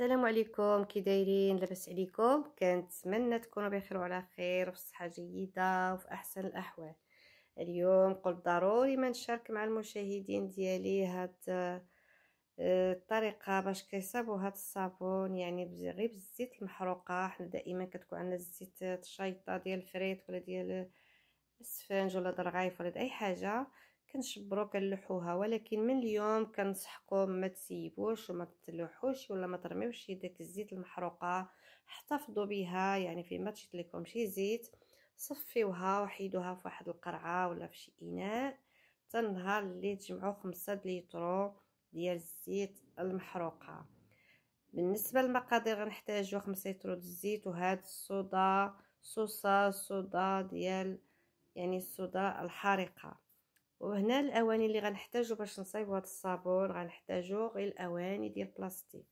السلام عليكم كي دايرين لاباس عليكم كنتمنى تكونوا بخير وعلى خير وفي صحه جيده وفي احسن الاحوال اليوم قلت ضروري ما نشارك مع المشاهدين ديالي هاد آه، الطريقه باش كيصابوا هاد الصابون يعني غير بالزيت المحروقه حنا دائما كتكون عندنا الزيت آه، الشيطه ديال الفريت ولا ديال آه، السفنج ولا درغايف ولا اي حاجه كنشبرو كنلوحوها ولكن من اليوم كنصحكم ما تسيبوش وما تلوحوش ولا ما ترميوش داك الزيت المحروقه احتفظوا بها يعني في ما تشد لكم شي زيت صفيوها وحيدوها في واحد القرعه ولا في شي اناء حتى النهار اللي تجمعوا خمسة لترو ديال الزيت المحروقه بالنسبه للمقادير غنحتاجو خمسة لتر الزيت وهاد الصودا صوصه صودا ديال يعني الصودا الحارقه وهنا الاواني اللي غنحتاجو باش نصايبو هاد الصابون غنحتاجو غير الاواني ديال بلاستيك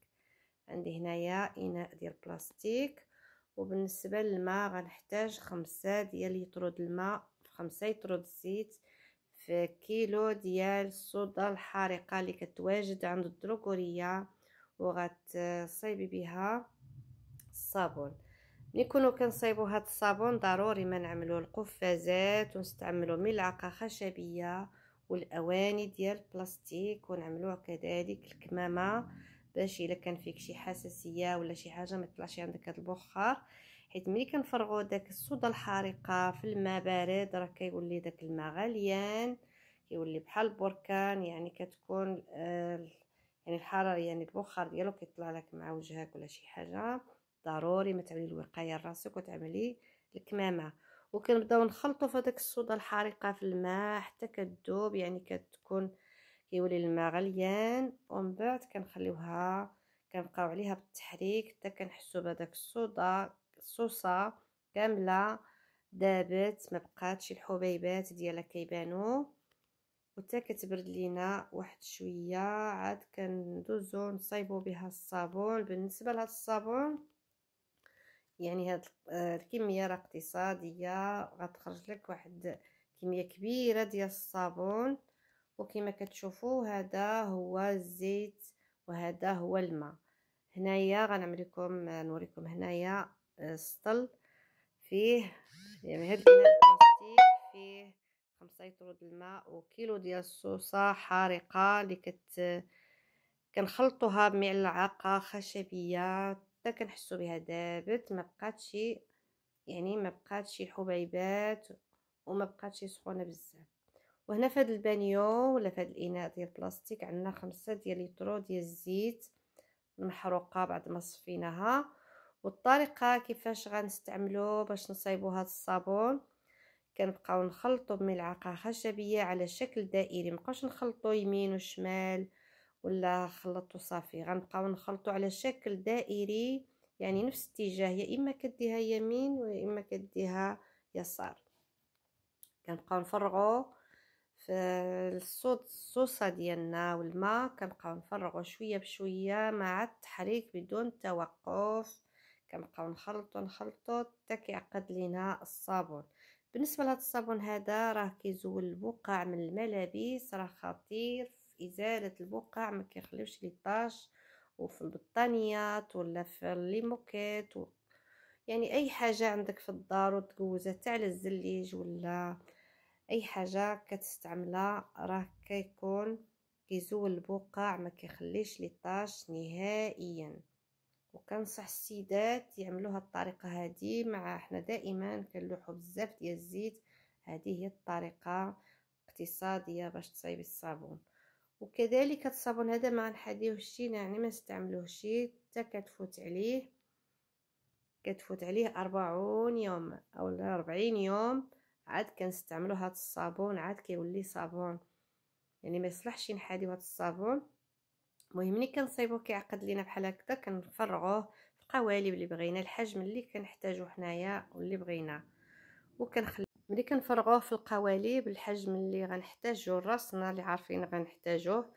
عندي هنايا اناء ديال بلاستيك وبالنسبه للماء غنحتاج خمسة ديال يطرو الماء خمسة يطرو الزيت في كيلو ديال الصودا الحارقه اللي كتواجد عند الدروكوريه وغتصايبي بها الصابون ملي كنو كنصايبو هاد الصابون ضروري ما نعملو القفازات ونستعملو ملعقه خشبيه والاواني ديال البلاستيك ونعملو كذلك الكمامه باش الا كان فيك شي حساسيه ولا شي حاجه ما تطلعش عندك هاد البخار حيت ملي كنفرغوا داك الصودا الحارقه في الماء بارد راه كيولي داك الماء غليان كيولي بحال البركان يعني كتكون آه يعني الحراره يعني البخار ديالو كيطلع لك مع وجهك ولا شي حاجه ضروري ما تعملي الوقايه لراسك وتعملي الكمامه وكنبداو نخلطوا في هذاك الصودا الحارقه في الماء حتى كتذوب يعني كتكون كيولي الماء غليان ومن بعد كنخليوها كنبقاو عليها بالتحريك حتى كنحسوا بهذاك الصودا الصوصه كامله دابت ما بقاتش الحبيبات ديالها كيبانو وتا كتبرد لينا واحد شويه عاد كندوزو نصايبو بها الصابون بالنسبه لهذا الصابون يعني هاد آه، الكميه راه اقتصاديه غتخرج لك واحد كميه كبيره ديال الصابون وكما كتشوفوا هذا هو الزيت وهذا هو الماء هنايا غنعمل لكم نوريكم هنايا السطل آه، فيه يعني هاد البلاستيك فيه خمسة لتر ديال الماء وكيلو ديال الصوصه حارقه اللي كت كنخلطوها بملعقه خشبيه حتى كنحسو بها دابت ما بقاتش يعني ما بقاتش الحبيبات وما بقاتش سخونه بزاف وهنا في هذا البانيو ولا في هذا الاناء ديال البلاستيك عندنا خمسة ديال لترو ديال الزيت المحروقه بعد ما صفيناها والطريقه كيفاش غنستعملو باش نصايبو هذا الصابون كنبقاو نخلطو بملعقه خشبيه على شكل دائري مابقاوش نخلطو يمين وشمال ولا خلطو صافي غنبقاو نخلطو على شكل دائري يعني نفس الاتجاه يا اما كديها يمين ويا اما كديها يسار كنبقاو نفرغو في الصوص الصوصه ديالنا والماء كنبقاو نفرغو شويه بشويه مع التحريك بدون توقف كنبقاو نخلطو نخلطو حتى كيعقد لينا الصابون بالنسبه لهذا الصابون هذا راه كيزول البقع من الملابس راه خطير في ازاله البقع ما كيخليوش طاش وفي البطانيات ولا في الليموكات و... يعني اي حاجه عندك في الدار وتجوزها تاع الزليج ولا اي حاجه كتستعملها راه كيكون كيزول البقع ما كيخليش طاش نهائيا وكنصح السيدات يعملوها الطريقه هذه مع حنا دائما كنلوحو بزاف ديال الزيت هذه هي الطريقه اقتصاديه باش تصايبي الصابون وكذلك الصابون هذا ما غنحديوهش يعني ما نستعملوهش حتى كتفوت عليه كتفوت عليه 40 يوم اولا ربعين يوم عاد كنستعملو هاد الصابون عاد كيولي صابون يعني ما يصلحش نحاديو هاد الصابون المهم ملي كنصايبوه كيعقد لينا بحال هكذا كنفرغوه في القوالب اللي بغينا الحجم اللي كنحتاجو حنايا واللي بغينا وكنخلي ملي كنفرغوه في القوالب الحجم اللي غنحتاجو راسنا اللي عارفين غنحتاجوه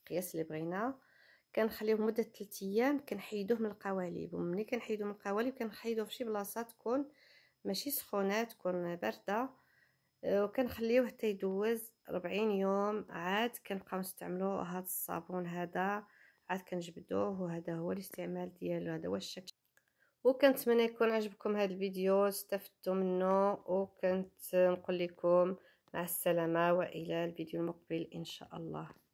القياس اللي بغينا كنخليوه مده 3 ايام كنحيدوه من القوالب وملي كنحيدو من القوالب كنحيدوه فشي بلاصه تكون ماشي سخونه تكون بارده آه، وكنخليوه حتى يدوز 40 يوم عاد كنبقاو نستعملو هاد الصابون هذا عاد كنجبدوه وهذا هو الاستعمال ديالو هذا هو الشكل وكنتمنى يكون عجبكم هذا الفيديو استفدتوا منه وكنت نقول لكم مع السلامه والى الفيديو المقبل ان شاء الله